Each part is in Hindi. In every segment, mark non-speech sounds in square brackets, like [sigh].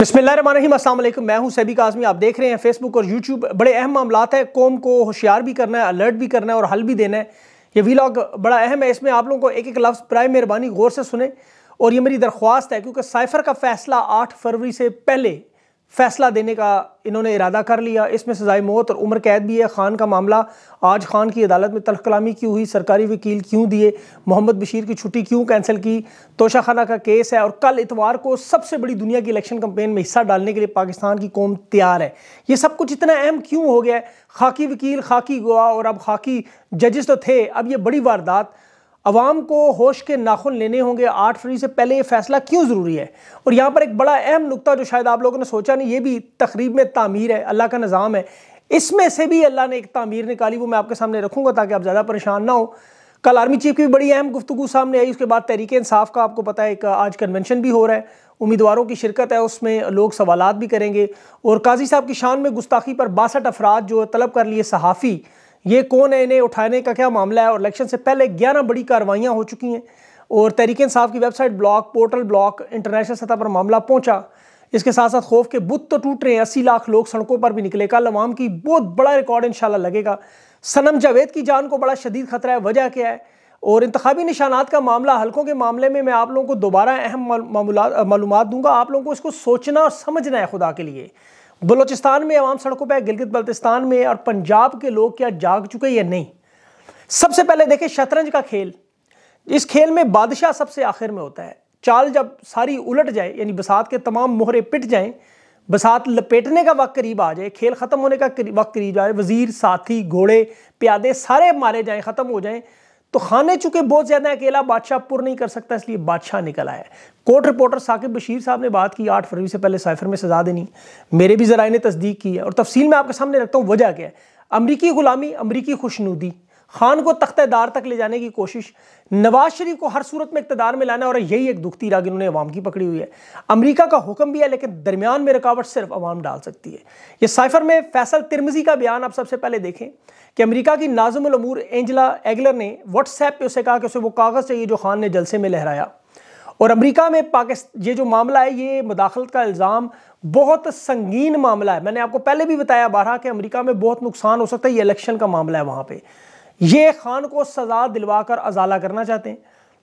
बसमिल मैं हूं सैबिक आजमी आप देख रहे हैं फेसबुक और यूट्यूब बड़े अहम मामला है कौम को होशियार भी करना है अलर्ट भी करना है और हल भी देना है ये लॉग बड़ा अहम है इसमें आप लोगों को एक एक लफ्ज़ प्राय मेहरबानी गौर से सुने और ये मेरी दरख्वास्त है क्योंकि साइफर का फैसला आठ फरवरी से पहले फैसला देने का इन्होंने इरादा कर लिया इसमें सजाए मौत और उम्र कैद भी है खान का मामला आज खान की अदालत में तलख कलामी क्यों हुई सरकारी वकील क्यों दिए मोहम्मद बशीर की छुट्टी क्यों कैंसिल की तोशाखाना का केस है और कल इतवार को सबसे बड़ी दुनिया की इलेक्शन कंपेन में हिस्सा डालने के लिए पाकिस्तान की कौम तैयार है ये सब कुछ इतना अहम क्यों हो गया है खाकी वकील खाकी गोवा और अब खाकी जजेस तो थे अब ये बड़ी वारदात अवाम को होश के नाखुन लेने होंगे आठ फरवरी से पहले ये फैसला क्यों ज़रूरी है और यहाँ पर एक बड़ा अहम नुकता जो शायद आप लोगों ने सोचा नहीं ये भी तकरीब में तामीर है अल्लाह का निज़ाम है इसमें से भी अल्लाह ने एक तामीर निकाली वो मैं आपके सामने रखूँगा ताकि आप ज़्यादा परेशान ना हो कल आर्मी चीफ की भी बड़ी अहम गुफ्तु सामने आई उसके बाद तहरीक इंसाफ का आपको पता है एक आज कन्वेंशन भी हो रहा है उम्मीदवारों की शिरकत है उसमें लोग सवाल भी करेंगे और काजी साहब की शान में गुस्ताखी पर बासठ अफराद जो तलब कर लिए सहाफ़ी ये कौन है इन्हें उठाने का क्या मामला है और इलेक्शन से पहले ग्यारह बड़ी कार्रवाइयाँ हो चुकी हैं और तहरीक साहब की website block portal block international सतह पर मामला पहुँचा इसके साथ साथ खौफ के बुत तो टूट रहे हैं अस्सी लाख लोग सड़कों पर भी निकले कल अवाम की बहुत बड़ा रिकॉर्ड इंशाल्लाह लगेगा सनम जावेद की जान को बड़ा शदीद खतरा है वजह क्या है और इंतबी निशानात का मामला हल्कों के मामले में मैं आप लोगों को दोबारा अहम मालूम दूंगा आप लोगों को इसको सोचना और समझना है खुदा के लिए बलोचिस्तान में आवाम सड़कों पर गिलगित बल्तिस्तान में और पंजाब के लोग क्या जाग चुके या नहीं सबसे पहले देखें शतरंज का खेल इस खेल में बादशाह सबसे आखिर में होता है चाल जब सारी उलट जाए यानी बसात के तमाम मोहरे पिट जाएं बसात लपेटने का वक्त करीब आ जाए खेल ख़त्म होने का वक्त करीब आए वज़ीर साथी घोड़े प्यादे सारे मारे जाएं ख़त्म हो जाएं तो खाने चुके बहुत ज़्यादा अकेला बादशाह पुर नहीं कर सकता इसलिए बादशाह निकल आया कोर्ट रिपोर्टर साकिब बशीर साहब ने बात की आठ फरवरी से पहले साइफर में सजा देनी मेरे भी जराए ने तस्दीक की है और तफसील में आपके सामने रखता हूँ वजह क्या है अमरीकी ग़ुलामी अमरीकी खुशनूदी खान को तख्तेदार तक ले जाने की कोशिश नवाज शरीफ को हर सूरत में इकतदार में लाना और यही एक दुखती राग इन्होंने अवाम की पकड़ी हुई है अमरीका का हुक्म भी है लेकिन दरमियान में रुकावट सिर्फ अवाम डाल सकती है ये साइफर में फैसल तिरमजी का बयान आप सबसे पहले देखें कि अमरीका की नाजमूर एंजला एगलर ने व्हाट्सएप पर उसे कहा कि उसे वो कागज़ चाहिए जो खान ने जलसे में लहराया और अमेरिका में पाकिस्तान ये जो मामला है ये मुदाखलत का इल्ज़ाम बहुत संगीन मामला है मैंने आपको पहले भी बताया बारह कि अमेरिका में बहुत नुकसान हो सकता है ये इलेक्शन का मामला है वहाँ पर ये खान को सजा दिलवाकर अजाला करना चाहते हैं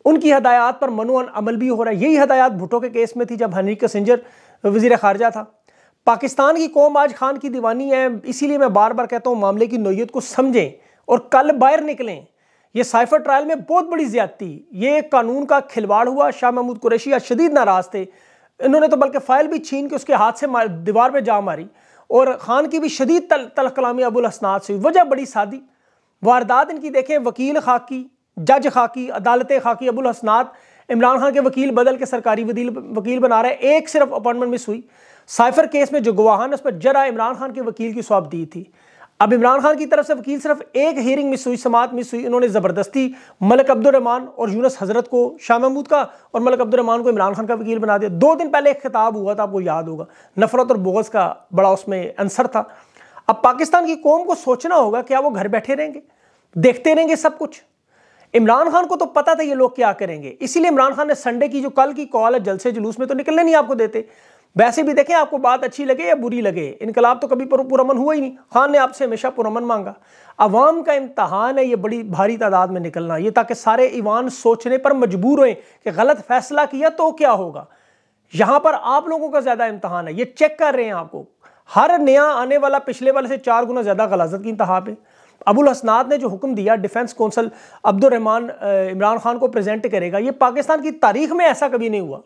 उनकी हदायत पर मनुअन अमल भी हो रहा है यही हदायत भुटो के केस में थी जब हनी कसेंजर वजीर खारजा था पाकिस्तान की कौम आज खान की दीवानी है इसीलिए मैं बार बार कहता हूँ मामले की नोयत को समझें और कल बाहर निकलें ये साइफर ट्रायल में बहुत बड़ी ज्यादती ये कानून का खिलवाड़ हुआ शाह महमूद कुरैशी आज शदीद नाराज थे इन्होंने तो बल्कि फाइल भी छीन के उसके हाथ से दीवार पर जा मारी और ख़ान की भी शदीद तल तलकलामी अबुल हसनाद से वजह बड़ी सादी वारदात इनकी देखें वकील खाकी जज खाकी अदालत खाकी अबुल हसनात इमरान खान के वकील बदल के सरकारी वकील वकील बना रहे एक सिर्फ अपॉइंटमेंट मिस हुई साइफर केस में जो गवाह ने उस पर जरा इमरान खान के वकील की सौंप दी थी अब इमरान खान की तरफ से वकील सिर्फ एक हियरिंग मिस हुई समात मिस हुई इन्होंने ज़बरदस्ती मलक अब्दुलरहमान और यूनस हज़रत को शाह महमूद का और मलक अब्दुलरहमान को इमरान खान का वकील बना दिया दो दिन पहले एक खिताब हुआ था आपको याद होगा नफरत और बोगस का बड़ा उसमें आंसर था अब पाकिस्तान की कौम को सोचना होगा क्या वो घर बैठे रहेंगे देखते रहेंगे सब कुछ इमरान खान को तो पता था ये लोग क्या करेंगे इसीलिए इमरान खान ने संडे की जो कल की कॉल है जलसे जुलूस में तो निकलने नहीं आपको देते वैसे भी देखें आपको बात अच्छी लगे या बुरी लगे इनकलाब तो कभी पुरमन हुआ ही नहीं खान ने आपसे हमेशा पुरमन मांगा अवाम का इम्तहान है ये बड़ी भारी तादाद में निकलना ये ताकि सारे ईवान सोचने पर मजबूर हो कि गलत फैसला किया तो क्या होगा यहां पर आप लोगों का ज़्यादा इम्तहान है ये चेक कर रहे हैं आपको हर नया आने वाला पिछले वाले से चार गुना ज़्यादा गलाजत की इंतहा पे अबुल हसनाद ने जो हुक्म दिया डिफेंस कौंसल अब्दुलरहमान इमरान खान को प्रेजेंट करेगा ये पाकिस्तान की तारीख में ऐसा कभी नहीं हुआ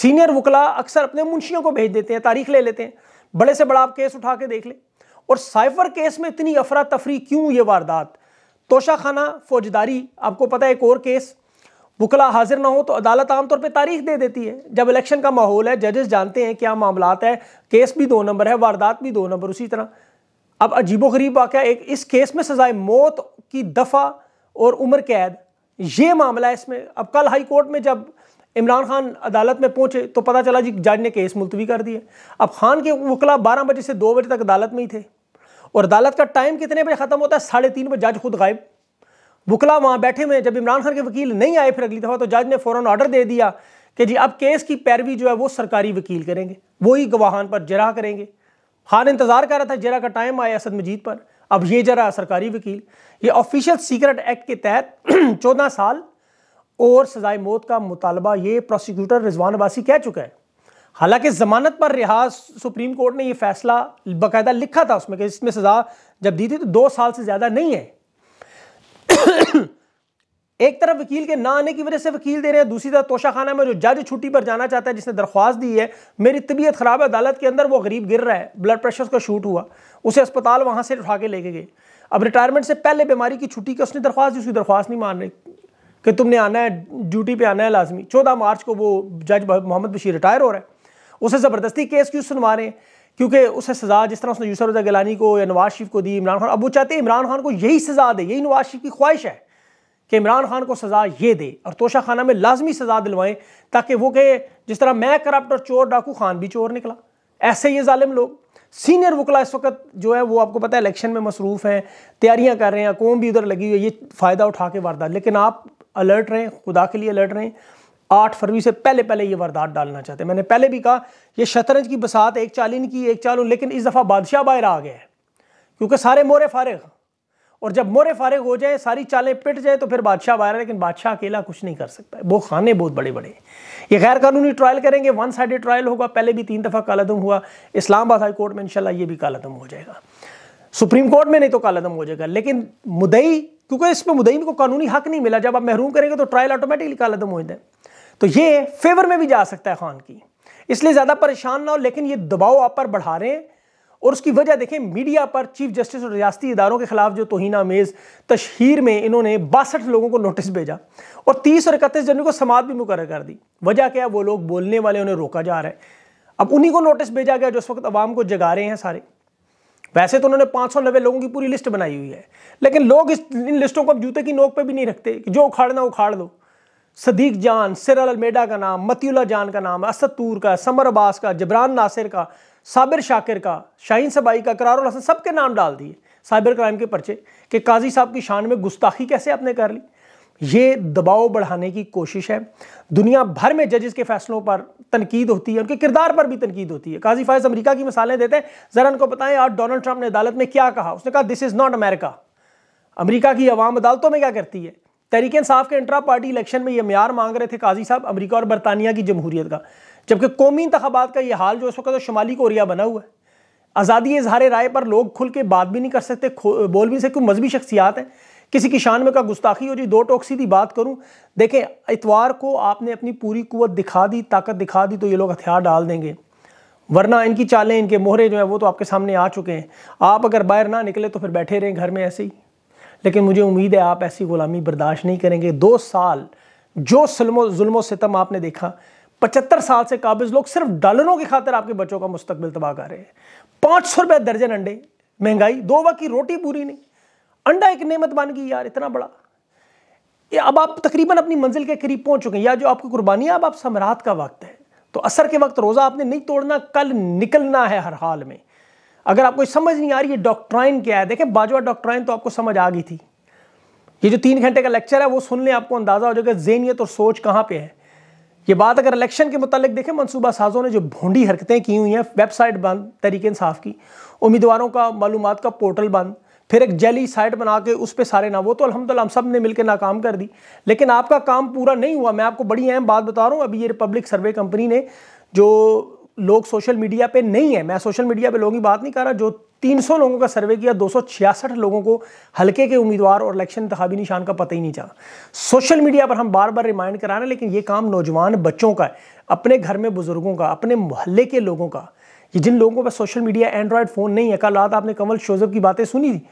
सीनियर वकला अक्सर अपने मुंशियों को भेज देते हैं तारीख ले लेते हैं बड़े से बड़ा आप केस उठा के देख लें और साइफर केस में इतनी अफरा तफरी क्यों ये वारदात तोशा खाना फौजदारी आपको पता है एक और केस वकला हाजिर ना हो तो अदालत आमतौर पर तारीख दे देती है जब इलेक्शन का माहौल है जजेस जानते हैं क्या मामला है केस भी दो नंबर है वारदात भी दो नंबर उसी तरह अब अजीबो गरीब वाक़ एक इस केस में सजाए मौत की दफ़ा और उम्र कैद ये मामला है इसमें अब कल हाई कोर्ट में जब इमरान खान अदालत में पहुंचे तो पता चला जी जज ने केस मुलतवी कर दिए अब खान के वकला बारह बजे से दो बजे तक अदालत में ही थे और अदालत का टाइम कितने बजे ख़त्म होता है साढ़े तीन बजे जज खुद गायब बुकला वहाँ बैठे हुए जब इमरान खान के वकील नहीं आए फिर अगली दफ़ा तो जज ने फ़ौरन ऑर्डर दे दिया कि जी अब केस की पैरवी जो है वो सरकारी वकील करेंगे वही गवाहान पर जरा करेंगे खान इंतज़ार कर रहा था जरा का टाइम आया असद मजीद पर अब ये जरा सरकारी वकील ये ऑफिशियल सीक्रेट एक्ट के तहत [clears throat] चौदह साल और सजाए मौत का मुतालबा ये प्रोसिक्यूटर रिजवान अबासी कह चुका है हालांकि ज़मानत पर रिहाज सुप्रीम कोर्ट ने यह फैसला बाकायदा लिखा था उसमें कि इसमें सज़ा जब दी थी तो दो साल से ज़्यादा नहीं है एक तरफ वकील के ना आने की वजह से वकील दे रहे हैं दूसरी तरफ तोशाखाना में जो जज छुट्टी पर जाना चाहता है जिसने दरख्वास्त दी है मेरी तबीयत ख़राब है अदालत के अंदर वो गरीब गिर रहा है ब्लड प्रेशर उसका शूट हुआ उसे अस्पताल वहाँ से उठा के लेके गए अब रिटायरमेंट से पहले बीमारी की छुट्टी की उसने दरख्वास्त दी उसकी दरख्वास्त नहीं मान रही कि तुमने आना है ड्यूटी पर आना है लाजमी चौदह मार्च को वो जज मोहम्मद बशीर रिटायर हो रहा है उसे ज़बरदस्ती केस क्यों सुनवा रहे हैं क्योंकि उसे सज़ा जिस तरह उसने यूसर गिलानी को या नवाज शरीफ को दी इमरान खान अब वो चाहते हैं इमरान खान को यही सज़ा दे यही नवाज शरीफ की ख्वाहिश है कि इमरान खान को सज़ा ये दे और तोशा खाना में लाजमी सज़ा दिलवाएं ताकि वो कहे जिस तरह मैं करप्ट और चोर डाकू खान भी चोर निकला ऐसे ये ालिम लोग सीनियर वकला इस वक्त जो है वो आपको पता है इलेक्शन में मसरूफ़ हैं तैयारियां कर रहे हैं कौम भी उधर लगी हुई है ये फ़ायदा उठा के वारदात लेकिन आप अलर्ट रहें खुदा के लिए अलर्ट रहें आठ फरवरी से पहले पहले ये वारदात डालना चाहते हैं मैंने पहले भी कहा ये शतरंज की बसात एक चालीन की एक चालू लेकिन इस दफ़ा बादशाह बाहर आ गया है क्योंकि सारे मोरे फारग और जब मोरे फारग हो जाए सारी चालें पिट जाए तो फिर बादशाह बाहर लेकिन बादशाह अकेला कुछ नहीं कर सकता है वो खाने बहुत बड़े बड़े ये गैर कानूनी ट्रायल करेंगे वन साइड ट्रायल होगा पहले भी तीन दफ़ा कालादम हुआ इस्लामाबाद हाई कोर्ट में इनशाला ये भी कालादम हो जाएगा सुप्रीम कोर्ट में नहीं तो कालादम हो जाएगा लेकिन मुदई क्योंकि इसमें मुदई को कानूनी हक नहीं मिला जब आप महरूम करेंगे तो ट्रायल ऑटोमेटिकली कालादम हो जाए तो ये फेवर में भी जा सकता है खान की इसलिए ज़्यादा परेशान ना हो लेकिन ये दबाव आप पर बढ़ा रहे हैं और उसकी वजह देखें मीडिया पर चीफ जस्टिस और रियाती इदारों के खिलाफ जो मेज तशहर में इन्होंने बासठ लोगों को नोटिस भेजा और तीस और इकतीस जनवरी को समाप्त भी मुकर कर दी वजह क्या है वो लोग बोलने वाले उन्हें रोका जा रहा है अब उन्हीं को नोटिस भेजा गया जो उस वक्त आवाम को जगा रहे हैं सारे वैसे तो उन्होंने पाँच सौ नब्बे लोगों की पूरी लिस्ट बनाई हुई है लेकिन लोग इस इन लिस्टों को अब जूते की नोक पर भी नहीं रखते कि जो उखाड़ना उखाड़ दो सदीक जान सिर अलमेडा का नाम मतीला जान का नाम असद तूर का समर अब्बास का जबरान नासिर का साबिर शाकिर का शाहीन सबाई का करारुल हसन सब के नाम डाल दिए साइबर क्राइम के पर्चे कि काजी साहब की शान में गुस्ताखी कैसे आपने कर ली ये दबाव बढ़ाने की कोशिश है दुनिया भर में जजेस के फैसलों पर तनकीद होती है उनके किरदार पर भी तनकीद होती है काजी फायज अमरीका की मिसालें देते हैं ज़रा उनको बताएं आज डोनाल्ड ट्रंप ने अदालत में क्या कहा उसने कहा this is not America America की आवाम अदालतों में क्या करती है तहरीक इंसाफ के इंट्रा पार्टी इलेक्शन में ये मैार मांग रहे थे काजी साहब अमरीका और बरतानिया की जमहूरीत का जबकि कौमी इंतबात का यह हाल जो इस वक्त तो शुमाली कोरिया बना हुआ है आज़ादी इजहार राय पर लोग खुल के बात भी नहीं कर सकते बोल भी नहीं सकते मजहबी शख्सियात हैं किसी की शान में का गुस्ताखी हो जी दो टोक सीधी बात करूं देखें इतवार को आपने अपनी पूरी कुवत दिखा दी ताकत दिखा दी तो ये लोग हथियार डाल देंगे वरना इनकी चालें इनके मोहरे जो हैं वो तो आपके सामने आ चुके हैं आप अगर बाहर ना निकले तो फिर बैठे रहें घर में ऐसे ही लेकिन मुझे उम्मीद है आप ऐसी ग़ुलामी बर्दाश्त नहीं करेंगे दो साल जो जुल्मो सितम आपने देखा पचहत्तर साल से काबिज लोग सिर्फ डालरों की खातर आपके बच्चों का मुस्तबिल तबाह कर रहे हैं पाँच सौ रुपये दर्जन अंडे महंगाई दो वक्त की रोटी पूरी नहीं अंडा एक नेमत बन गई यार इतना बड़ा या अब आप तकरीबन अपनी मंजिल के करीब पहुंच चुके हैं या जो आपकी कुर्बानियां अब आप समरात का वक्त है तो असर के वक्त रोज़ा आपने नहीं तोड़ना कल निकलना है हर हाल में अगर आपको समझ नहीं आ रही है डॉक्ट्राइन क्या है देखें बाजवा डॉक्ट्राइन तो आपको समझ आ गई थी ये जो तीन घंटे का लेक्चर है वो सुन लें आपको अंदाज़ा हो जाएगा जेनियत और सोच कहाँ पे है ये बात अगर इलेक्शन के मुतल देखें मनसूबा साजों ने जो भोंडी हरकतें की हुई हैं वेबसाइट बंद तरीके इंसाफ की उम्मीदवारों का मालूम का पोर्टल बंद फिर एक जैली साइट बना के उस पर सारे ना वो तो अलहमदिल्ला हम सब ने मिलकर नाकाम कर दी लेकिन आपका काम पूरा नहीं हुआ मैं आपको बड़ी अहम बात बता रहा हूँ अभी ये रिपब्लिक सर्वे कंपनी ने जो लोग सोशल मीडिया पे नहीं है मैं सोशल मीडिया पे लोगों की बात नहीं कर रहा जो 300 लोगों का सर्वे किया दो लोगों को हल्के के उम्मीदवार और इलेक्शन इंतबी निशान का पता ही नहीं चला सोशल मीडिया पर हम बार बार रिमाइंड करा रहे हैं लेकिन ये काम नौजवान बच्चों का है अपने घर में बुजुर्गों का अपने मोहल्ले के लोगों का ये जिन लोगों पर सोशल मीडिया एंड्रॉयड फ़ोन नहीं है कल रात आपने कमल शोजब की बातें सुनी थी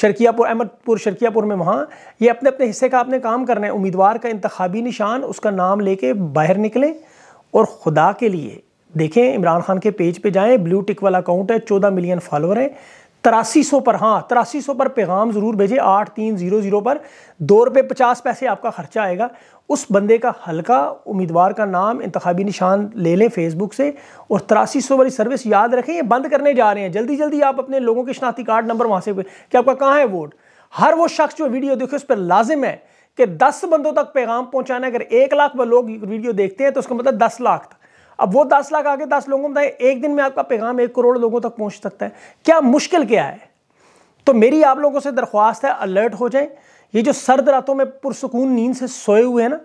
शर्कियापुर अहमदपुर शर्कियापुर में वहाँ ये अपने अपने हिस्से का आपने काम करना है उम्मीदवार का इंतबी निशान उसका नाम लेके बाहर निकलें और खुदा के लिए देखें इमरान खान के पेज पे जाएं ब्लू टिक वाला अकाउंट है चौदह मिलियन फॉलोअर है तिरासी सौ पर हाँ तिरासी सौ पर पैगाम ज़रूर भेजें आठ तीन ज़ीरो ज़ीरो पर दो रुपये पचास पैसे आपका ख़र्चा आएगा उस बंदे का हल्का उम्मीदवार का नाम इंतबी निशान ले लें फेसबुक से और तिरासी सौ वाली सर्विस याद रखें ये बंद करने जा रहे हैं जल्दी जल्दी आप अपने लोगों के शनाख्ती कार्ड नंबर वहाँ से कि आपका कहाँ है वोट हर वो शख्स जो वीडियो देखे उस पर लाजिम है कि दस बंदों तक पैगाम पहुँचाना अगर एक लाख लोग वीडियो देखते हैं तो उसका मतलब दस लाख तक अब वो दस लाख आगे दस लोगों में एक दिन में आपका पैगाम एक करोड़ लोगों तक पहुंच सकता है क्या मुश्किल क्या है तो मेरी आप लोगों से दरख्वास्त है अलर्ट हो जाए ये जो सर्द रातों में पुरसकून नींद से सोए हुए हैं ना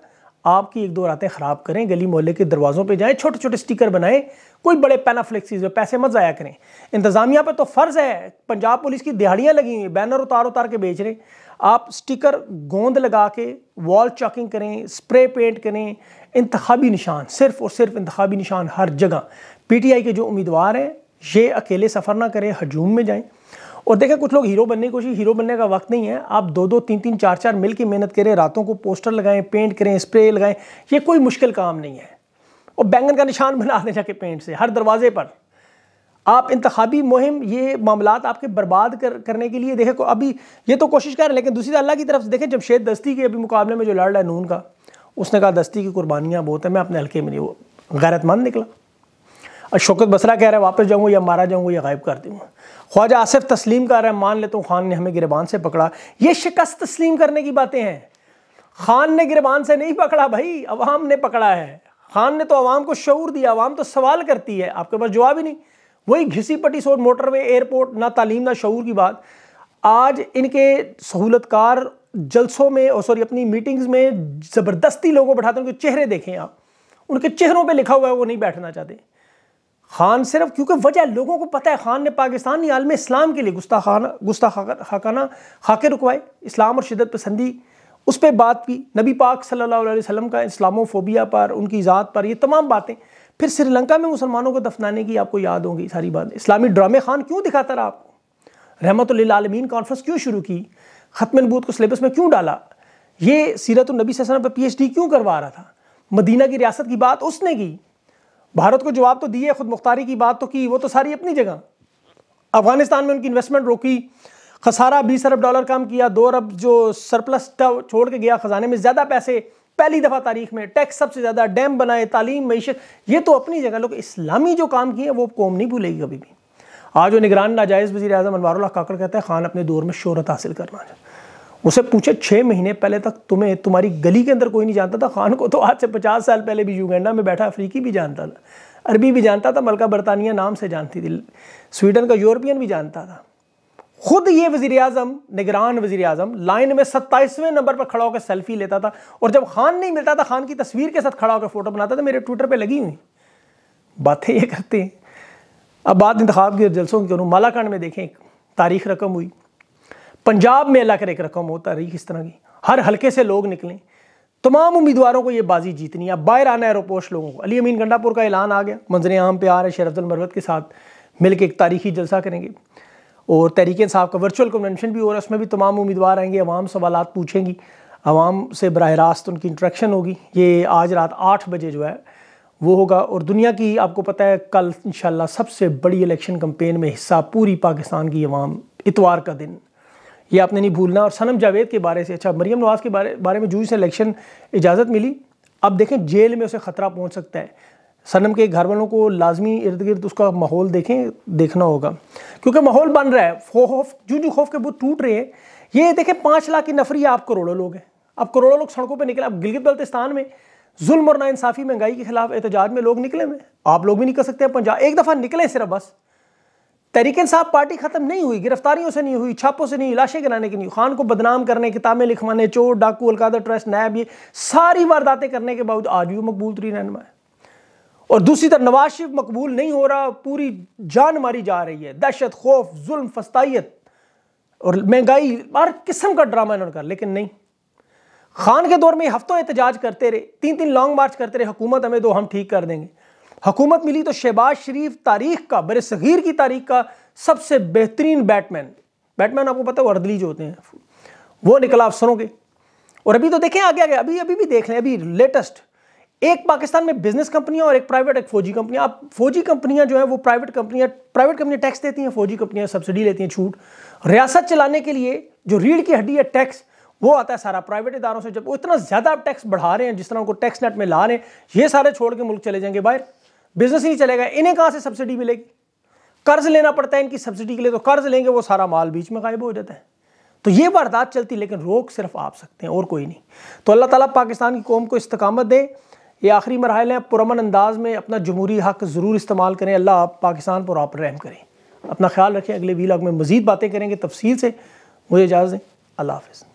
आपकी एक दो रातें ख़राब करें गली मोहल्ले के दरवाज़ों पे जाएं छोटे छोटे स्टिकर बनाएं कोई बड़े पैनाफ्लेक्सीज में पैसे मत ज़ाया करें इंतज़ामिया पे तो फ़र्ज़ है पंजाब पुलिस की दिहाड़ियाँ लगी हुई बैनर उतार उतार के बेच रहे आप स्टिकर गोंद लगा के वॉल चॉकिंग करें स्प्रे पेंट करें इंतबी निशान सिर्फ और सिर्फ इंतबी निशान हर जगह पी टी आई के जो उम्मीदवार हैं ये अकेले सफ़र ना करें हजूम में जाएँ और देखें कुछ लोग हीरो बनने की कोशिश हीरो बनने का वक्त नहीं है आप दो दो तीन तीन चार चार मिल के मेहनत करें रातों को पोस्टर लगाएं पेंट करें स्प्रे लगाएं ये कोई मुश्किल काम नहीं है और बैंगन का निशान [laughs] बना दें जाके पेंट से हर दरवाजे पर आप इंतबी मुहिम ये मामला आपके बर्बाद कर, करने के लिए देखें अभी ये तो कोशिश कर रहे हैं लेकिन दूसरी अल्लाह की तरफ से देखें जमशेद दस्ती के अभी मुकाबले में जो लड़ रहा है नून का उसने कहा दस्ती की कुर्बानियाँ बहुत हैं मैं अपने हल्के में नहीं वो गैरतमंद निकला और शौकत बसरा कह रहा है वापस जाऊँगा या मारा जाऊँगा या गायब कर दूँगा ख्वाजा आसिफ तस्लीम कर रहा है मान लेता तो हूँ खान ने हमें गिरबान से पकड़ा ये शिकस्त तस्लीम करने की बातें हैं खान ने गिरबान से नहीं पकड़ा भाई अवाम ने पकड़ा है खान ने तो आवाम को शूर दिया अवाम तो सवाल करती है आपके पास जवाब ही नहीं वही घिसी पटी सोट मोटरवे एयरपोर्ट ना तालीम ना शूर की बात आज इनके सहूलतकार जलसों में और सॉरी अपनी मीटिंग्स में ज़बरदस्ती लोगों को बैठाते हैं उनके चेहरे देखें आप उनके चेहरों पे लिखा हुआ है वो नहीं बैठना चाहते खान सिर्फ क्योंकि वजह लोगों को पता है खान ने पाकिस्तानी आलम इस्लाम के लिए गुस्ताखाना खाकाना खाके रुकवाए इस्लाम और शिदत पसंदी उस पर बात की नबी पाक सल्ला अलैहि वसल्लम का इस्लामोफोबिया पर उनकी ज़ात पर ये तमाम बातें फिर श्रीलंका में मुसलमानों को दफनाने की आपको याद होंगी सारी बात इस्लामी ड्रामे खान क्यों दिखाता रहा आपको रहमत आलमीन कॉन्फ्रेंस क्यों शुरू की ख़त्म नबूत को सिलेबस में क्यों डाला ये सीरत नबी सल्लल्लाहु अलैहि वसल्लम पर पीएचडी क्यों करवा रहा था मदीना की रियासत की बात उसने की भारत को जवाब तो दिए खुद मुख्तारी की बात तो की वो तो सारी अपनी जगह अफगानिस्तान में उनकी इन्वेस्टमेंट रोकी खसारा बीस अरब डॉलर काम किया दो अरब जो सरप्लस था छोड़ के गया ख़जाने में ज़्यादा पैसे पहली दफ़ा तारीख में टैक्स सबसे ज़्यादा डैम बनाए तालीम मीशत ये तो अपनी जगह लोग इस्लामी जो काम किए वो कौम नहीं भूलेगी कभी भी आज वो निगरान नाजायज़ वजी अजम अनवर काकड़ कहता है खान अपने दौर में शहरत हासिल करना उसे पूछे छः महीने पहले तक तुम्हें तुम्हारी गली के अंदर कोई नहीं जानता था खान को तो आज से पचास साल पहले भी यूगेंडा में बैठा अफ्रीकी भी जानता था अरबी भी जानता था मलका बरतानिया नाम से जानती थी स्वीडन का यूरोपियन भी जानता था खुद ये वजीर अजम निगरान वजीर अजम लाइन में सत्ताईसवें नंबर पर खड़ा होकर सेल्फी लेता था और जब खान नहीं मिलता था खान की तस्वीर के साथ खड़ा होकर फोटो बनाता था मेरे ट्विटर पर लगी हुई बातें ये करते हैं अब बात इंतब के जलसों की करूँ मालाखंड में देखें एक तारीख रकम हुई पंजाब में अल्लाह कर एक रकम हो तारीख इस तरह की हर हल्के से लोग निकलें तमाम उम्मीदवारों को ये बाजी जीतनी है बाहर आना रोपोश लोगों को अली अमीन गंडापुर का ऐलान आ गया मंजर आम पे आ रहे शेरफुल मरवत के साथ मिल के एक तारीखी जलसा करेंगे और तहरीक साहब का वर्चुअल कन्वेंशन भी हो रहा है उसमें भी तमाम उम्मीदवार आएंगे अवाम सवाल पूछेंगी आवाम से बरह रास्त उनकी इंट्रैक्शन होगी ये आज रात आठ बजे जो है वो होगा और दुनिया की आपको पता है कल इन सबसे बड़ी इलेक्शन कम्पेन में हिस्सा पूरी पाकिस्तान की अवाम इतवार का दिन ये आपने नहीं भूलना और सनम जावेद के बारे से अच्छा मरियम नवाज़ के बारे बारे में जूझ से इलेक्शन इजाज़त मिली अब देखें जेल में उसे ख़तरा पहुँच सकता है सनम के घर वालों को लाजमी इर्द गिर्द उसका माहौल देखें देखना होगा क्योंकि माहौल बन रहा है खौफ जू जू खौफ के वो टूट रहे हैं ये देखें पाँच लाख की नफरी आप करोड़ों लोग हैं अब करोड़ों लोग सड़कों पर निकले अब गिलगित बल्तिस्तान में जुल्म और नाइंसाफी महंगाई के खिलाफ एहतजाज में लोग निकले हुए आप लोग भी निकल सकते हैं पंजाब एक दफ़ा निकले सिर्फ बस तरीकन साहब पार्टी ख़त्म नहीं हुई गिरफ्तारियों से नहीं हुई छापों से नहीं लाशें गिराने की नहीं खान को बदनाम करने किताबें लिखवाने चोर डाकू अलकादा ट्रस्ट नैब ये सारी वारदातें करने के बावजूद आज भी मकबूल तरी रहनमा है और दूसरी तरफ नवाज शिफ मकबूल नहीं हो रहा पूरी जान मारी जा रही है दहशत खौफ जुल्म फस्ताइत और महंगाई हर किस्म का ड्रामा इन्होंने कर लेकिन नहीं खान के दौर में हफ्तों एहतजाज करते रहे तीन तीन लॉन्ग मार्च करते रहे हुकूमत हमें दो हम ठीक कर देंगे हुकूमत मिली तो शहबाज शरीफ तारीख का बर सग़ीर की तारीख का सबसे बेहतरीन बैटमैन बैटमैन आपको पता है वर्दली जो होते हैं वो निकला अफसरों के और अभी तो देखें आगे आगे अभी अभी भी देख लें अभी लेटेस्ट एक पाकिस्तान में बिजनेस कंपनियां और एक प्राइवेट एक फौजी कंपनियां आप फौजी कंपनियां जो है वो प्राइवेट कंपनियां प्राइवेट कंपनियां टैक्स देती हैं फौजी कंपनियां सब्सिडी लेती हैं छूट रियासत चलाने के लिए जो रीढ़ की हड्डी है टैक्स वो आता है सारा प्राइवेट इदारों से जब वो इतना ज़्यादा आप टैक्स बढ़ा रहे हैं जिस तरह उनको टैक्स नेट में ला रहे हैं ये सारे छोड़ के मुल्क चले जाएंगे बाहर बिजनेस ही नहीं चलेगा इन्हें कहाँ से सब्सिडी मिलेगी कर्ज लेना पड़ता है इनकी सब्सिडी के लिए तो कर्ज लेंगे वो सारा माल बीच में गायब हो जाता है तो ये वारदात चलती लेकिन रोक सिर्फ आप सकते हैं और कोई नहीं तो अल्लाह ताला पाकिस्तान की कौम को इस्तकामत दे ये आखिरी मरहल है पुरमन अंदाज में अपना जमहूरी हक ज़रूर इस्तेमाल करें अल्लाह आप पाकिस्तान पर आप रहम करें अपना ख्याल रखें अगले वीलाग में मज़ीद बातें करेंगे तफसील से मुझे इजाज़ दें अल्लाह हाफिज़